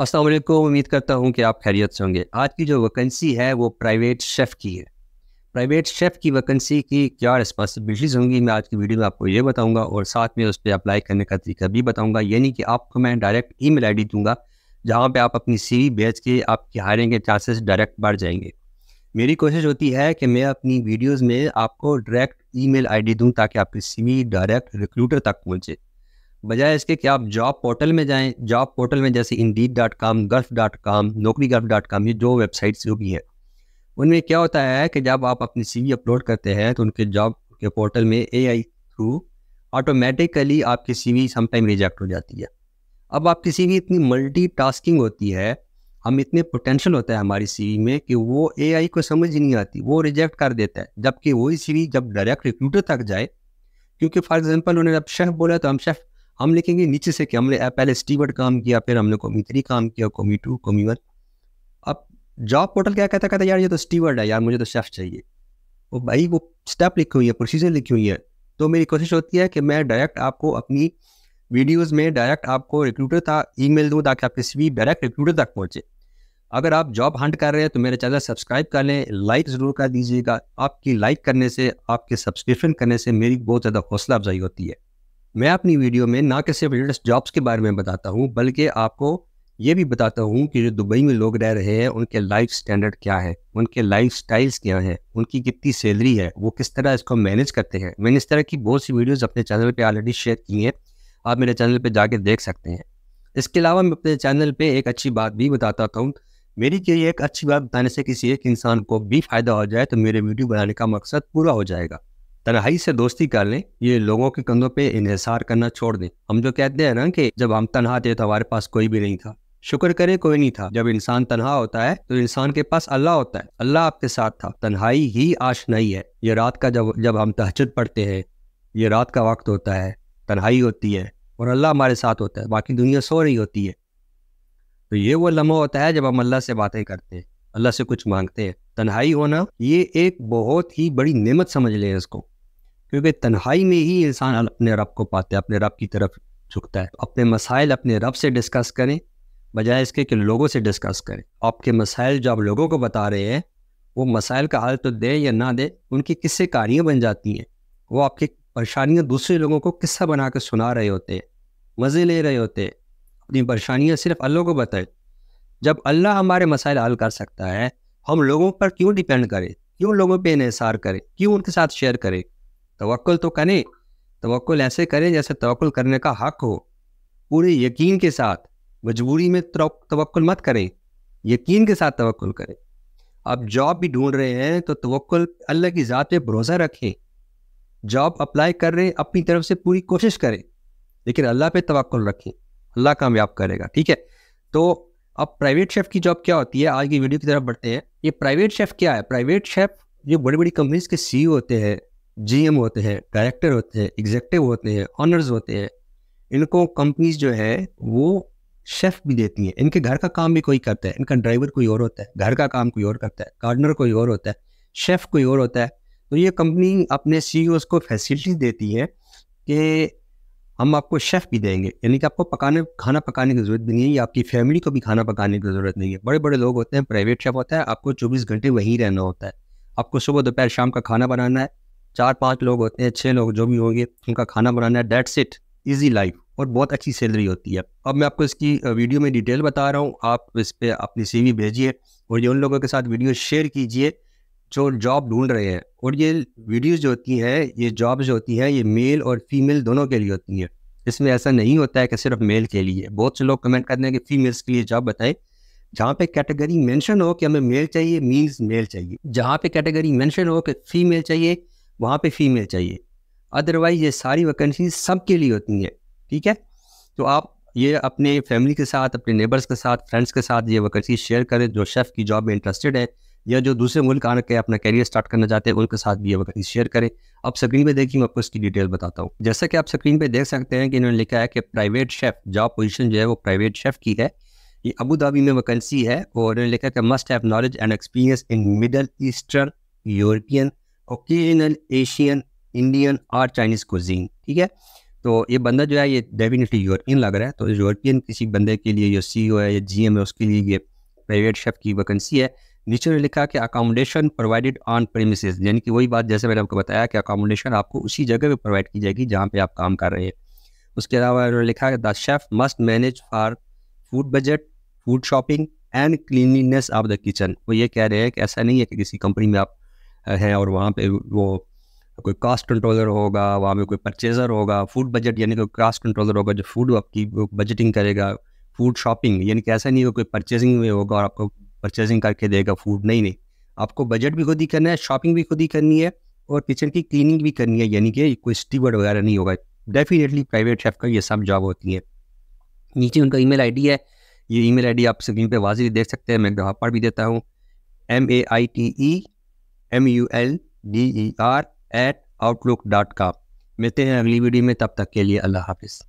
असलम उम्मीद करता हूँ कि आप खैरियत से होंगे आज की जो वैकेंसी है वो प्राइवेट शेफ़ की है प्राइवेट शेफ़ की वैकेंसी की क्या रिस्पॉन्सिबिलिटीज़ होंगी मैं आज की वीडियो में आपको ये बताऊँगा और साथ में उस पर अप्लाई करने का तरीका भी बताऊँगा यानी कि आपको मैं direct email I D दूँगा जहाँ पर आप अपनी सी वी भेज के आपकी हायरिंग के चांसेस डायरेक्ट बढ़ जाएंगे मेरी कोशिश होती है कि मैं अपनी वीडियोज़ में आपको direct email I D दूँ ताकि आपकी सी वी डायरेक्ट रिक्रूटर तक पहुँचे बजाय इसके कि आप जॉब पोर्टल में जाएं जॉब पोर्टल में जैसे Indeed dot com Gulf dot com Naukri gulf dot com ये जो वेबसाइट्स जो भी है उनमें क्या होता है कि जब आप अपनी सी अपलोड करते हैं तो उनके जॉब के पोर्टल में ए थ्रू ऑटोमेटिकली आपकी सी वी समटाइम रिजेक्ट हो जाती है अब आपकी सी वी इतनी मल्टी टास्किंग होती है हम इतने पोटेंशल होता है हमारी सी में कि वो ए को समझ ही नहीं आती वो रिजेक्ट कर देता है जबकि वही सी जब डायरेक्ट रिक्रूटर तक जाए क्योंकि फॉर एग्जांपल उन्होंने जब शेफ़ बोला तो हम शेफ़ हम लिखेंगे नीचे से कि हमने पहले स्टीवर्ड काम किया फिर हमने कोमी थ्री काम किया कोमी टू कोमी वन अब जॉब पोर्टल क्या कहता कहता यार ये तो स्टीवर्ड है यार मुझे तो शेफ चाहिए वो भाई वो स्टेप लिखी हुई है प्रोसीजर लिखी हुई है तो मेरी कोशिश होती है कि मैं डायरेक्ट आपको अपनी वीडियोज़ में डायरेक्ट आपको रिक्रूटर था ई मेल दूँ ताकि आपकी सी डायरेक्ट रिक्रूटर तक पहुँचे अगर आप जॉब हंट कर रहे हैं तो मेरे चैनल सब्सक्राइब कर लें लाइक ज़रूर कर दीजिएगा आपकी लाइक करने से आपके सब्सक्रिप्शन करने से मेरी बहुत ज़्यादा हौसला अफजाई होती है मैं अपनी वीडियो में ना कि सिर्फ लेटेस्ट जॉब्स के बारे में बताता हूँ बल्कि आपको ये भी बताता हूँ कि जो दुबई में लोग रह रहे हैं उनके लाइफ स्टैंडर्ड क्या है उनके लाइफ स्टाइल्स क्या हैं उनकी कितनी सैलरी है वो किस तरह इसको मैनेज करते हैं मैंने इस तरह की बहुत सी वीडियोज़ अपने चैनल पर ऑलरेडी शेयर की हैं आप मेरे चैनल पर जाके देख सकते हैं इसके अलावा मैं अपने चैनल पर एक अच्छी बात भी बताता हूँ मेरी के लिए एक अच्छी बात बताने से किसी एक इंसान को भी फ़ायदा हो जाए तो मेरे वीडियो बनाने का मकसद पूरा हो जाएगा तनहाई से दोस्ती कर लें ये लोगों के कंधों पे इंसार करना छोड़ दें हम जो कहते हैं ना कि जब हम तनहा थे तो हमारे पास कोई भी नहीं था शुक्र करे कोई नहीं था जब इंसान तनहा होता है तो इंसान के पास अल्लाह होता है अल्लाह आपके साथ था तनहाई ही आश नहीं है ये रात का जब जब हम तहजद पढ़ते हैं ये रात का वक्त होता है तनहाई होती है और अल्लाह हमारे साथ होता है बाकी दुनिया सो रही होती है तो ये वो लम्हा होता है जब हम अल्लाह से बातें करते हैं अल्लाह से कुछ मांगते हैं तन्हाई होना ये एक बहुत ही बड़ी नेमत समझ लें इसको क्योंकि तन्हाई में ही इंसान अपने रब को पाता है अपने रब की तरफ झुकता है अपने मसाइल अपने रब से डिस्कस करें बजाय इसके कि लोगों से डिस्कस करें आपके मसाइल जो आप लोगों को बता रहे हैं वो मसाइल का हल तो दें या ना दें उनकी किस्से कहानियाँ बन जाती हैं वो आपकी परेशानियाँ दूसरे लोगों को किस्सा बना कर सुना रहे होते हैं मज़े ले रहे होते हैं अपनी परेशानियाँ सिर्फ अल्लाह को बताए जब अल्लाह हमारे मसाइल हल कर सकता है हम लोगों पर क्यों डिपेंड करें क्यों लोगों पर इसार करें क्यों उनके साथ शेयर करें तवक्ल तो करें तवक्ल ऐसे करें जैसे तवक्ल करने का हक हो पूरे यकीन के साथ मजबूरी में तवक्ल मत करें यकीन के साथ तवक्ल करें आप जॉब भी ढूंढ रहे हैं तो तवक्ल अल्लाह की ज़ात पे भरोसा रखें जॉब अप्लाई कर रहे हैं अपनी तरफ से पूरी कोशिश करें लेकिन अल्लाह पे तवक्ल रखें अल्लाह कामयाब करेगा ठीक है तो अब प्राइवेट शेफ़ की जॉब क्या होती है आज की वीडियो की तरफ बढ़ते हैं ये प्राइवेट शेफ़ क्या है प्राइवेट शेफ़ जो बड़ी बड़ी कंपनीज के सी e होते हैं जीएम होते हैं डायरेक्टर होते हैं एग्जेक्टिव होते हैं ऑनर्स होते हैं इनको कंपनीज जो है वो शेफ भी देती हैं इनके घर का काम भी कोई करता है इनका ड्राइवर कोई और होता है घर का काम कोई और करता है गार्डनर कोई और होता है शेफ़ कोई और होता है तो ये कंपनी अपने सी e को फैसिलिटी देती है कि हम आपको शेफ़ भी देंगे यानी कि आपको पकाने खाना पकाने की ज़रूरत नहीं है या आपकी फैमिली को भी खाना पकाने की ज़रूरत नहीं है बड़े बड़े लोग होते हैं प्राइवेट शेफ़ होता है आपको चौबीस घंटे वहीं रहना होता है आपको सुबह दोपहर शाम का खाना बनाना है चार पाँच लोग होते हैं छः लोग जो भी होंगे उनका खाना बनाना है डेट्स इट ईजी लाइफ और बहुत अच्छी सैलरी होती है अब मैं आपको इसकी वीडियो में डिटेल बता रहा हूँ आप इस पर अपनी सी भेजिए और ये उन लोगों के साथ वीडियो शेयर कीजिए जो जॉब ढूंढ रहे हैं और ये वीडियोज़ जो होती हैं ये जॉब जो होती हैं ये मेल और फीमेल दोनों के लिए होती हैं इसमें ऐसा नहीं होता है कि सिर्फ मेल के लिए बहुत से लोग कमेंट करते हैं कि फीमेल्स के लिए जॉब बताएं जहाँ पे कैटेगरी मेंशन हो कि हमें मेल चाहिए मीन्स मेल चाहिए जहाँ पे कैटेगरी मेंशन हो कि फीमेल चाहिए वहाँ पे फीमेल चाहिए अदरवाइज ये सारी वैकेंसी सबके लिए होती हैं ठीक है तो आप ये अपने फैमिली के साथ अपने नेबर्स के साथ फ्रेंड्स के साथ ये वैकेंसी शेयर करें जो शेफ़ की जॉब में इंटरेस्टेड है या जो दूसरे मुल्क आने के अपना कैरियर स्टार्ट करना चाहते हैं उनके साथ भी ये वैकेंसी शेयर करें आप स्क्रीन पे देखिए मैं आपको इसकी डिटेल बताता हूँ जैसा कि आप स्क्रीन पे देख सकते हैं कि इन्होंने लिखा है कि प्राइवेट शेफ़ जॉब पोजीशन जो है वो प्राइवेट शेफ़ की है ये अबू धाबी में वैकेंसी है और इन्होंने लिखा है कि must have knowledge and experience in middle eastern European occasional Asian Indian और चाइनीज़ कुजीन ठीक है तो ये बंदा जो है ये डेफिनेटली यूरोपियन लग रहा है तो यूरोपियन किसी बंदे के लिए जो सी ओ है या जी एम है उसके लिए ये प्राइवेट शेफ की वैकेंसी है नीचे ने लिखा कि अकोमोडेशन प्रोवाइडेड ऑन प्रेमिस यानी कि वही बात जैसे मैंने आपको बताया कि अकोमोडेशन आपको उसी जगह पर प्रोवाइड की जाएगी जहाँ पर आप काम कर रहे हैं उसके अलावा उन्होंने लिखा है the chef must manage for food budget food shopping and cleanliness of the kitchen वो ये कह रहे हैं कि ऐसा नहीं है कि किसी कंपनी में आप हैं और वहाँ पे वो कोई कास्ट कंट्रोलर होगा वहाँ पे कोई परचेज़र होगा फूड बजट यानी कोई कास्ट कंट्रोलर होगा जो फूड आपकी बजटिंग करेगा फूड शॉपिंग यानी कि ऐसा नहीं हो कोई परचेजिंग में होगा और आपको परचेजिंग करके देगा फूड नहीं नहीं आपको बजट भी खुद ही करना है शॉपिंग भी खुद ही करनी है और किचन की क्लीनिंग भी करनी है यानी कि कोई स्टीवर्ड वगैरह नहीं होगा डेफिनेटली प्राइवेट शेफ़ का ये सब जॉब होती है नीचे उनका ईमेल आईडी है ये ईमेल आईडी आप स्क्रीन पे वाजिब देख सकते हैं मैं दफा पर भी देता हूँ M A I T E M U L D E R at Outlook dot com मिलते हैं अगली वीडियो में तब तक के लिए अल्लाह हाफिज़